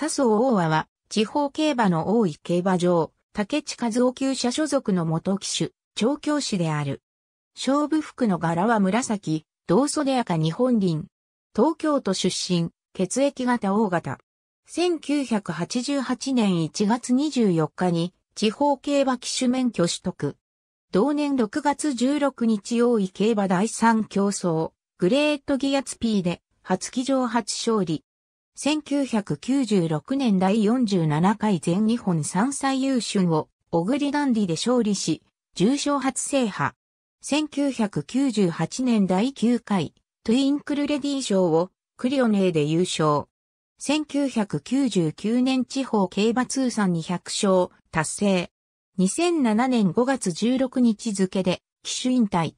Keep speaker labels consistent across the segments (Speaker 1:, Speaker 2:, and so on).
Speaker 1: 佐藤大和は、地方競馬の大井競馬場、竹地和夫厩者所属の元騎手、調教師である。勝負服の柄は紫、同袖赤日本輪。東京都出身、血液型大型。1988年1月24日に地方競馬騎手免許取得。同年6月16日大井競馬第3競争、グレートギアツピーで初騎乗初勝利。1996年第47回全日本三歳優春を、小栗ダンディで勝利し、重賞初制覇。1998年第9回、トゥインクルレディ賞を、クリオネーで優勝。1999年地方競馬通算200勝達成。2007年5月16日付で、騎手引退。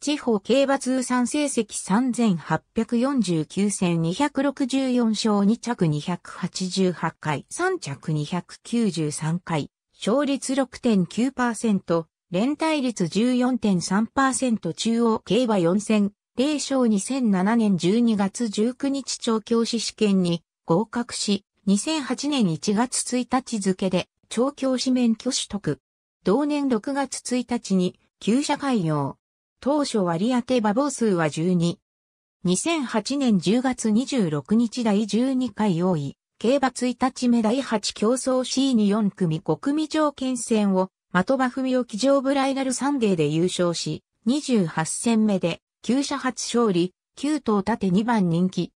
Speaker 1: 地方競馬通算成績3849戦264勝2着288回3着293回勝率6.9%連帯率14.3%中央競馬4戦0勝2007年12月19日調教師試験に合格し2008年1月1日付で調教師免許取得同年6月1日に旧社会用当初割当て馬房数は12。2008年10月26日第12回王位、競馬1日目第8競争 C に4組5組条件戦を、的場文を騎乗ブライダルサンデーで優勝し、28戦目で、旧車初勝利、9頭縦2番人気。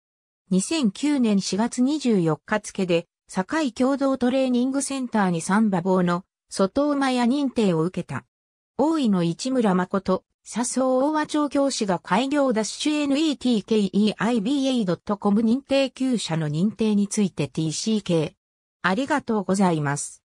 Speaker 1: 2009年4月24日付で、堺共同トレーニングセンターに三馬房の外馬や認定を受けた。大井の市村誠、佐藤大和調教師が開業ダッシュ NETKEIBA.com 認定級者の認定について TCK。ありがとうございます。